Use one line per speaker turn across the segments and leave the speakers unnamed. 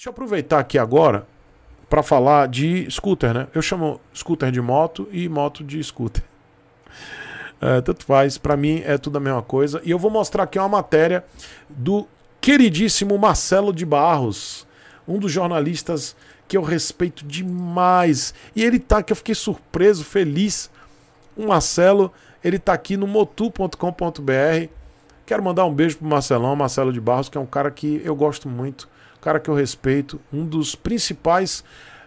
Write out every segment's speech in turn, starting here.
Deixa eu aproveitar aqui agora para falar de scooter, né? Eu chamo scooter de moto e moto de scooter. É, tanto faz, para mim é tudo a mesma coisa. E eu vou mostrar aqui uma matéria do queridíssimo Marcelo de Barros, um dos jornalistas que eu respeito demais. E ele tá aqui. eu fiquei surpreso, feliz. O Marcelo, ele tá aqui no motu.com.br Quero mandar um beijo pro Marcelão, Marcelo de Barros, que é um cara que eu gosto muito, um cara que eu respeito, um dos principais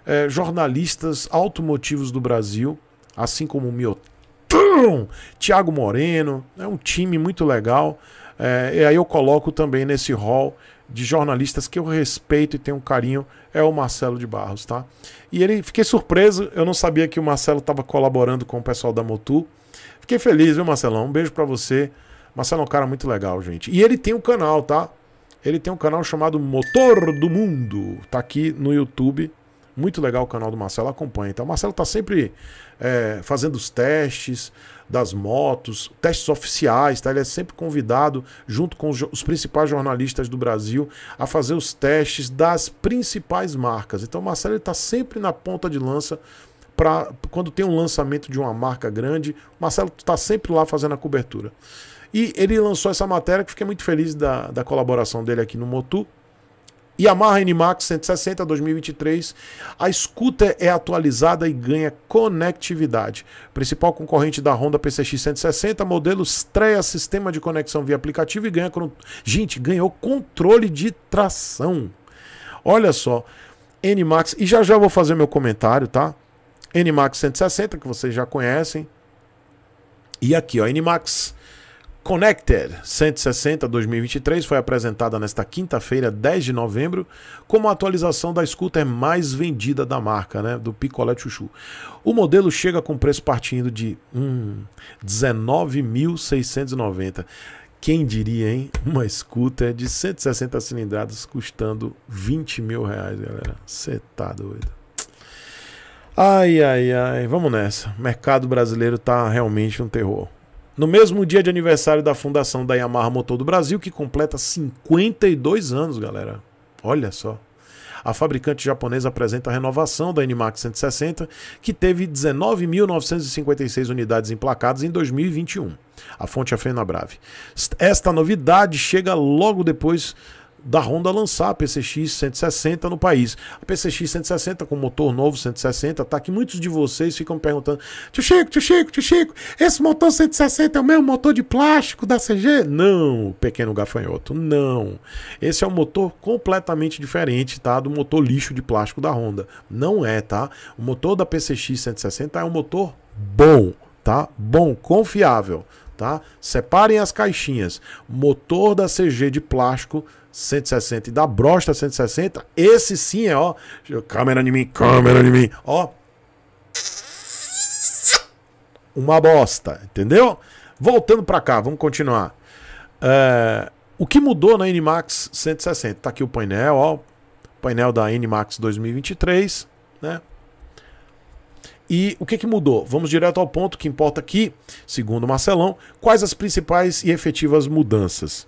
eh, jornalistas automotivos do Brasil, assim como o Miotão, Tiago Moreno, é um time muito legal. Eh, e aí eu coloco também nesse hall de jornalistas que eu respeito e tenho um carinho é o Marcelo de Barros, tá? E ele fiquei surpreso, eu não sabia que o Marcelo estava colaborando com o pessoal da Motu. Fiquei feliz, viu, Marcelão? Um beijo para você. Marcelo é um cara muito legal, gente. E ele tem um canal, tá? Ele tem um canal chamado Motor do Mundo. Tá aqui no YouTube. Muito legal o canal do Marcelo, acompanha. Então, o Marcelo tá sempre é, fazendo os testes das motos, testes oficiais, tá? Ele é sempre convidado, junto com os, os principais jornalistas do Brasil, a fazer os testes das principais marcas. Então, o Marcelo está sempre na ponta de lança para quando tem um lançamento de uma marca grande, o Marcelo está sempre lá fazendo a cobertura. E ele lançou essa matéria que fiquei muito feliz da, da colaboração dele aqui no Motu. Yamaha NMAX 160 2023, a scooter é atualizada e ganha conectividade. Principal concorrente da Honda PCX 160, modelo estreia sistema de conexão via aplicativo e ganha. Gente, ganhou controle de tração. Olha só, NMAX, e já já vou fazer meu comentário, tá? NMAX 160, que vocês já conhecem. E aqui, ó, NMAX Connected 160 2023 foi apresentada nesta quinta-feira, 10 de novembro, como atualização da scooter é mais vendida da marca, né, do Picolé Chuchu. O modelo chega com preço partindo de hum, 19.690. Quem diria, hein? Uma scooter de 160 cilindradas custando 20 mil reais, galera. Você tá doido. Ai, ai, ai. Vamos nessa. O mercado brasileiro tá realmente um terror no mesmo dia de aniversário da fundação da Yamaha Motor do Brasil, que completa 52 anos, galera. Olha só. A fabricante japonesa apresenta a renovação da NMAX 160, que teve 19.956 unidades emplacadas em 2021. A fonte é a Brave. Esta novidade chega logo depois da Honda lançar a PCX 160 no país. A PCX 160 com motor novo 160, tá? Que muitos de vocês ficam perguntando: Tio Chico, tio Chico, tio Chico, esse motor 160 é o mesmo motor de plástico da CG? Não, pequeno gafanhoto, não. Esse é um motor completamente diferente, tá? Do motor lixo de plástico da Honda. Não é, tá? O motor da PCX 160 é um motor bom, tá? Bom, confiável. Tá? Separem as caixinhas. Motor da CG de plástico 160 e da Brosta 160, esse sim é, ó. Câmera de mim, câmera de mim, ó. Uma bosta, entendeu? Voltando para cá, vamos continuar. É, o que mudou na NMAX 160? Tá aqui o painel, ó. Painel da NMAX 2023, né? E o que, que mudou? Vamos direto ao ponto que importa aqui, segundo Marcelão, quais as principais e efetivas mudanças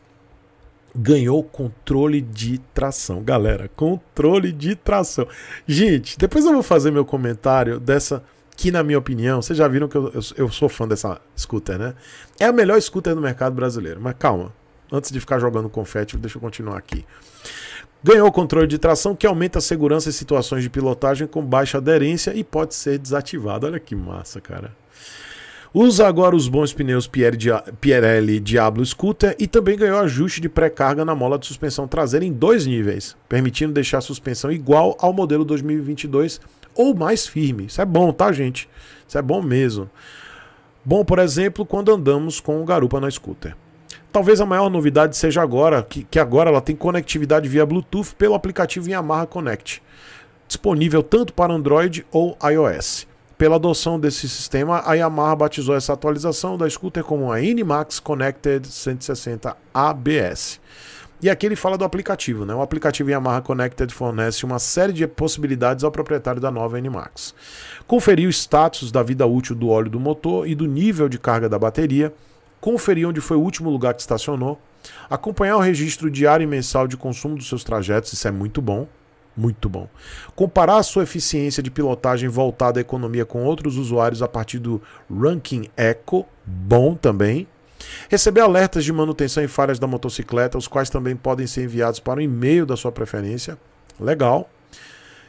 ganhou controle de tração. Galera, controle de tração. Gente, depois eu vou fazer meu comentário dessa que, na minha opinião, vocês já viram que eu, eu, eu, sou fã dessa scooter, né? É a melhor scooter do mercado brasileiro. Mas calma, antes de ficar jogando confete, deixa eu continuar aqui. Ganhou controle de tração que aumenta a segurança em situações de pilotagem com baixa aderência e pode ser desativado. Olha que massa, cara. Usa agora os bons pneus Pierre Diablo Scooter e também ganhou ajuste de pré-carga na mola de suspensão traseira em dois níveis, permitindo deixar a suspensão igual ao modelo 2022 ou mais firme. Isso é bom, tá, gente? Isso é bom mesmo. Bom, por exemplo, quando andamos com o garupa na scooter. Talvez a maior novidade seja agora, que, que agora ela tem conectividade via Bluetooth pelo aplicativo Yamaha Connect, disponível tanto para Android ou iOS. Pela adoção desse sistema, a Yamaha batizou essa atualização da scooter como a Inimax Connected 160 ABS. E aqui ele fala do aplicativo, né? O aplicativo Yamaha Connected fornece uma série de possibilidades ao proprietário da nova NMAX. Conferir o status da vida útil do óleo do motor e do nível de carga da bateria, conferir onde foi o último lugar que estacionou, acompanhar o registro diário e mensal de consumo dos seus trajetos, isso é muito bom, muito bom. Comparar a sua eficiência de pilotagem voltada à economia com outros usuários a partir do ranking Eco, bom também. Receber alertas de manutenção e falhas da motocicleta, os quais também podem ser enviados para o e-mail da sua preferência, legal.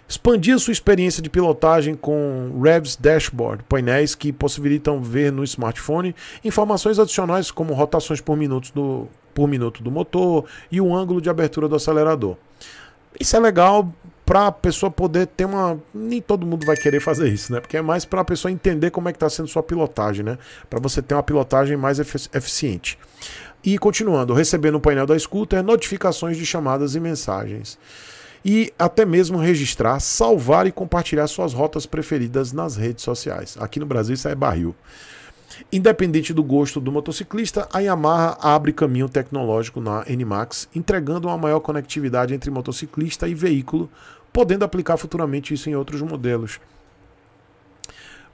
Expandir sua experiência de pilotagem com Revs Dashboard, painéis que possibilitam ver no smartphone informações adicionais como rotações por minuto do, por minuto do motor e o ângulo de abertura do acelerador. Isso é legal para a pessoa poder ter uma. Nem todo mundo vai querer fazer isso, né? Porque é mais para a pessoa entender como é que está sendo sua pilotagem, né? Para você ter uma pilotagem mais eficiente. E continuando, receber no painel da escuta é notificações de chamadas e mensagens. E até mesmo registrar, salvar e compartilhar suas rotas preferidas nas redes sociais. Aqui no Brasil isso é barril. Independente do gosto do motociclista, a Yamaha abre caminho tecnológico na NMAX, entregando uma maior conectividade entre motociclista e veículo, podendo aplicar futuramente isso em outros modelos.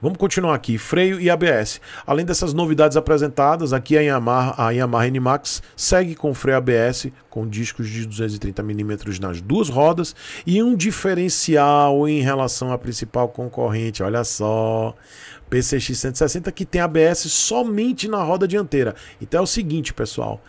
Vamos continuar aqui, freio e ABS. Além dessas novidades apresentadas, aqui a Yamaha, a Yamaha NMAX segue com freio ABS com discos de 230 mm nas duas rodas e um diferencial em relação à principal concorrente, olha só, PCX 160 que tem ABS somente na roda dianteira. Então é o seguinte, pessoal,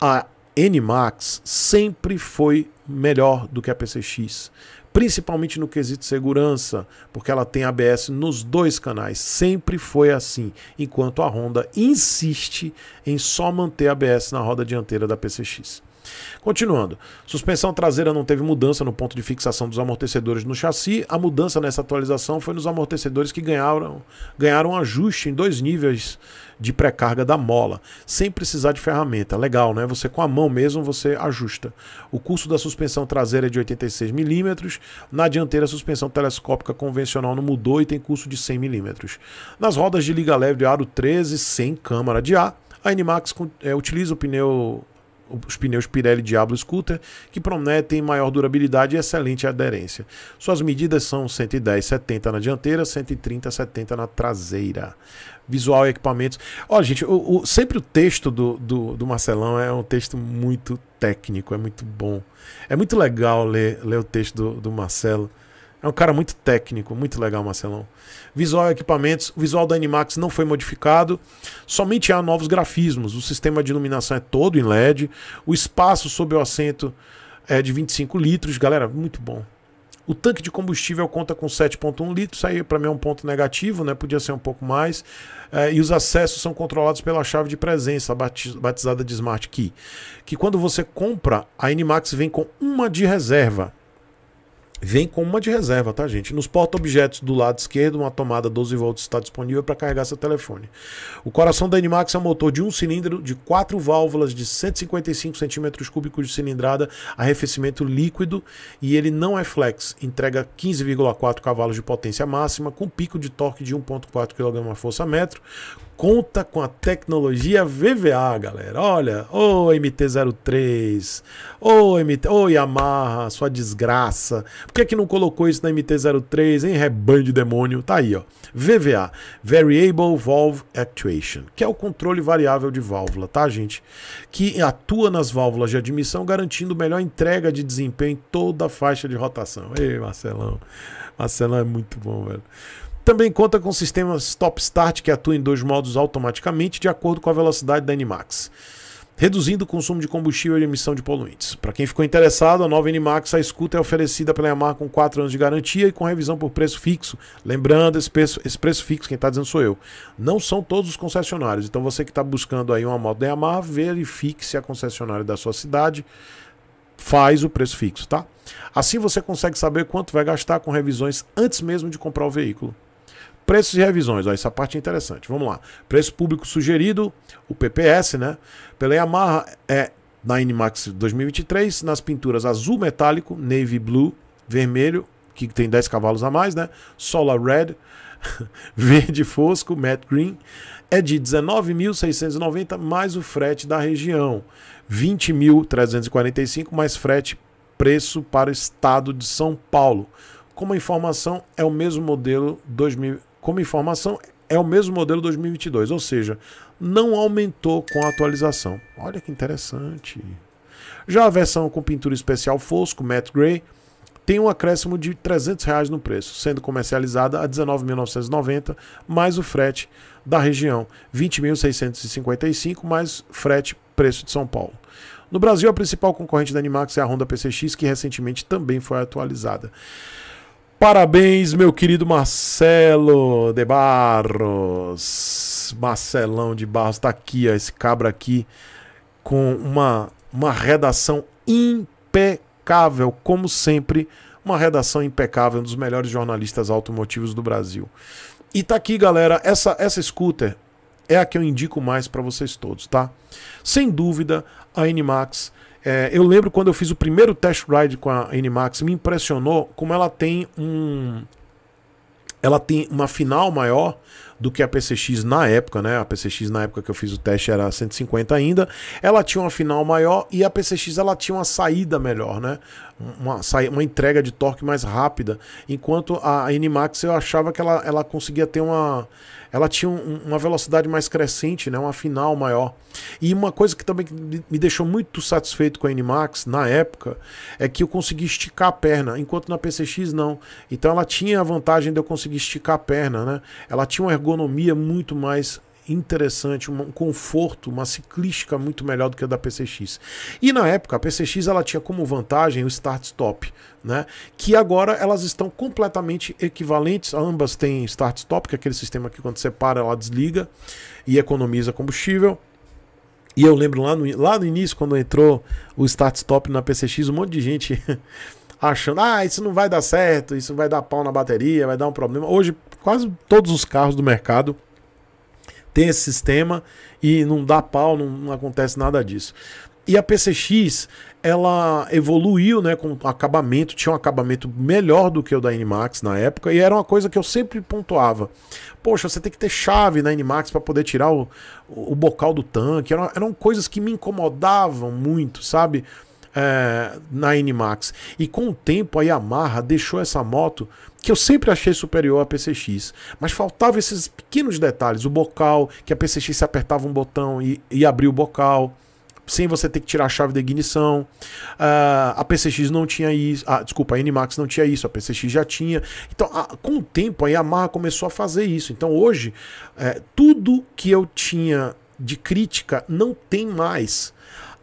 a NMAX sempre foi melhor do que a PCX principalmente no quesito segurança, porque ela tem ABS nos dois canais, sempre foi assim, enquanto a Honda insiste em só manter ABS na roda dianteira da PCX. Continuando, suspensão traseira não teve mudança no ponto de fixação dos amortecedores no chassi. A mudança nessa atualização foi nos amortecedores que ganharam, ganharam ajuste em dois níveis de pré-carga da mola, sem precisar de ferramenta. Legal, né? Você com a mão mesmo você ajusta. O curso da suspensão traseira é de 86 mm, na dianteira a suspensão telescópica convencional não mudou e tem curso de 100 mm. Nas rodas de liga leve de aro 13 sem câmara de ar, a Nmax é, eh, utiliza o pneu os pneus Pirelli Diablo Scooter, que prometem maior durabilidade e excelente aderência. Suas medidas são 110/70 na dianteira, 130/70 na traseira. Visual e equipamentos. Ó, oh, gente, o, o, sempre o texto do, do, do, Marcelão é um texto muito técnico, é muito bom. É muito legal ler, ler o texto do, do Marcelo. É um cara muito técnico, muito legal, Marcelão. Visual e equipamentos, o visual da Animax não foi modificado, somente há novos grafismos. O sistema de iluminação é todo em LED, o espaço sob o assento é de 25 litros, galera, muito bom. O tanque de combustível conta com 7,1 litros, isso aí para mim é um ponto negativo, né? Podia ser um pouco mais. É, e os acessos são controlados pela chave de presença, batizada de Smart Key. Que quando você compra, a Animax vem com uma de reserva. Vem com uma de reserva, tá, gente? Nos porta-objetos do lado esquerdo, uma tomada 12 volts está disponível para carregar seu telefone. O coração da Animax é um motor de um cilindro, de quatro válvulas, de 155 centímetros cúbicos de cilindrada, arrefecimento líquido e ele não é flex. Entrega 15,4 cavalos de potência máxima, com pico de torque de 1,4 kgfm, metro, conta com a tecnologia VVA, galera. Olha, ô oh, MT-03, ô oh, MT, oh, Yamaha, sua desgraça. Por que, é que não colocou isso na MT-03, hein, rebanho é de demônio? Tá aí, ó. VVA, Variable Valve Actuation, que é o controle variável de válvula, tá, gente? Que atua nas válvulas de admissão, garantindo melhor entrega de desempenho em toda a faixa de rotação. Ei, Marcelão. Marcelão é muito bom, velho. Também conta com sistemas Stop Start que atuam em dois modos automaticamente de acordo com a velocidade da Animax, reduzindo o consumo de combustível e emissão de poluentes. Para quem ficou interessado, a nova Animax, a escuta é oferecida pela Yamaha com 4 anos de garantia e com revisão por preço fixo. Lembrando, esse preço, esse preço fixo, quem está dizendo sou eu. Não são todos os concessionários, então você que está buscando aí uma moto da Yamaha, verifique se a concessionária da sua cidade faz o preço fixo, tá? Assim você consegue saber quanto vai gastar com revisões antes mesmo de comprar o veículo. Preços e revisões, ó, essa parte é interessante. Vamos lá. Preço público sugerido, o PPS, né? Pela Yamaha é na Inimax 2023, nas pinturas azul metálico, navy blue, vermelho, que tem 10 cavalos a mais, né? Solar red, verde fosco, matte green, é de 19.690 mais o frete da região. 20.345 mais frete preço para o estado de São Paulo. Como a informação é o mesmo modelo 2023 como informação, é o mesmo modelo 2022, ou seja, não aumentou com a atualização. Olha que interessante. Já a versão com pintura especial fosco, matte gray tem um acréscimo de R$ 300 reais no preço, sendo comercializada a R$ 19.990 mais o frete da região, R$ 20.655 mais frete preço de São Paulo. No Brasil, a principal concorrente da Animax é a Honda PCX, que recentemente também foi atualizada. Parabéns, meu querido Marcelo de Barros. Marcelão de Barros tá aqui, ó, esse cabra aqui com uma uma redação impecável, como sempre, uma redação impecável, um dos melhores jornalistas automotivos do Brasil. E tá aqui, galera, essa essa scooter é a que eu indico mais para vocês todos, tá? Sem dúvida, a NMAX é, eu lembro quando eu fiz o primeiro test ride com a Max me impressionou como ela tem um. Ela tem uma final maior, do que a PCX na época, né? A PCX na época que eu fiz o teste era 150 ainda. Ela tinha uma final maior e a PCX ela tinha uma saída melhor, né? Uma, uma entrega de torque mais rápida. Enquanto a n eu achava que ela, ela conseguia ter uma. Ela tinha um, uma velocidade mais crescente, né? Uma final maior. E uma coisa que também me deixou muito satisfeito com a n na época é que eu consegui esticar a perna, enquanto na PCX não. Então ela tinha a vantagem de eu conseguir esticar a perna, né? Ela tinha um ergonomia ergonomia muito mais interessante, um conforto, uma ciclística muito melhor do que a da PCX. E na época a PCX ela tinha como vantagem o start stop, né? Que agora elas estão completamente equivalentes, ambas têm start stop, que é aquele sistema que quando você para ela desliga e economiza combustível. E eu lembro lá no, lá no início, quando entrou o start stop na PCX, um monte de gente achando, ah, isso não vai dar certo, isso vai dar pau na bateria, vai dar um problema. Hoje, quase todos os carros do mercado têm esse sistema e não dá pau, não, não acontece nada disso. E a PCX, ela evoluiu, né, com acabamento, tinha um acabamento melhor do que o da n na época, e era uma coisa que eu sempre pontuava. Poxa, você tem que ter chave na n para poder tirar o, o, o, bocal do tanque, eram, eram coisas que me incomodavam muito, sabe? é, na NMAX. E com o tempo a Yamaha deixou essa moto que eu sempre achei superior à PCX, mas faltava esses pequenos detalhes, o bocal, que a PCX se apertava um botão e, e abria o bocal, sem você ter que tirar a chave da ignição. Uh, a PCX não tinha isso. Ah, desculpa, a NMAX não tinha isso, a PCX já tinha. Então, a, com o tempo, a Yamaha começou a fazer isso. Então, hoje, é, tudo que eu tinha de crítica não tem mais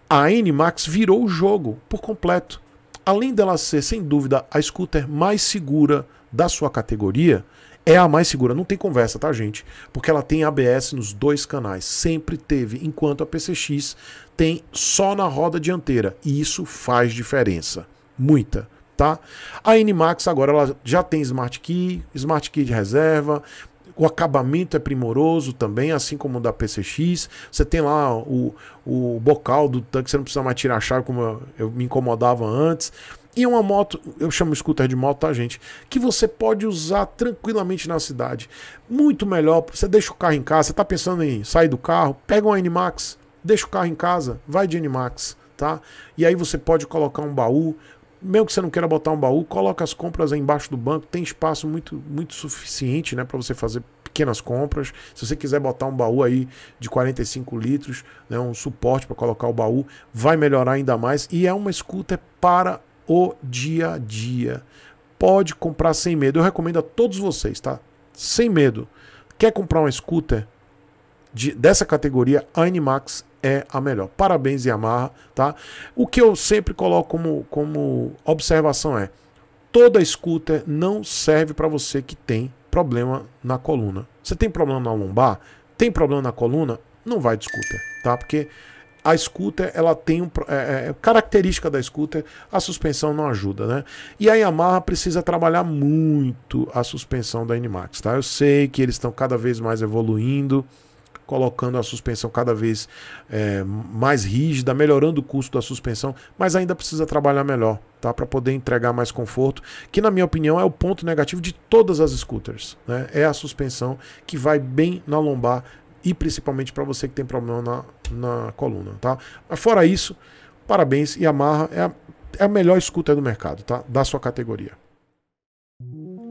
a N Max virou o jogo por completo. Além dela ser, sem dúvida, a scooter mais segura da sua categoria, é a mais segura, não tem conversa, tá, gente? Porque ela tem ABS nos dois canais, sempre teve, enquanto a PCX tem só na roda dianteira, e isso faz diferença, muita. Tá? A N Max agora ela já tem Smart Key, Smart Key de reserva, o acabamento é primoroso também, assim como o da PCX. Você tem lá o, o bocal do tanque, você não precisa mais tirar a chave como eu, eu me incomodava antes. E é uma moto, eu chamo scooter de moto, tá, gente? Que você pode usar tranquilamente na cidade. Muito melhor, você deixa o carro em casa, você tá pensando em sair do carro, pega um Animax, deixa o carro em casa, vai de Animax, tá? E aí você pode colocar um baú, mesmo que você não queira botar um baú, coloca as compras aí embaixo do banco, tem espaço muito, muito suficiente né, para você fazer pequenas compras. Se você quiser botar um baú aí de 45 litros, né, um suporte para colocar o baú, vai melhorar ainda mais. E é uma scooter é para o dia a dia. Pode comprar sem medo. Eu recomendo a todos vocês, tá? Sem medo. Quer comprar uma scooter de, dessa categoria? A Animax é a melhor. Parabéns, Yamaha, tá? O que eu sempre coloco como, como observação é: toda scooter não serve para você que tem problema na coluna. Você tem problema na lombar? Tem problema na coluna? Não vai de scooter, tá? Porque a scooter ela tem um, é, é, é, característica da scooter a suspensão não ajuda né e a Yamaha precisa trabalhar muito a suspensão da N tá eu sei que eles estão cada vez mais evoluindo colocando a suspensão cada vez é, mais rígida, melhorando o custo da suspensão, mas ainda precisa trabalhar melhor, tá? Para poder entregar mais conforto, que na minha opinião é o ponto negativo de todas as scooters, né? É a suspensão que vai bem na lombar e principalmente para você que tem problema na, na coluna, tá? Fora isso, parabéns, Yamaha é a, é a melhor scooter do mercado, tá? Da sua categoria.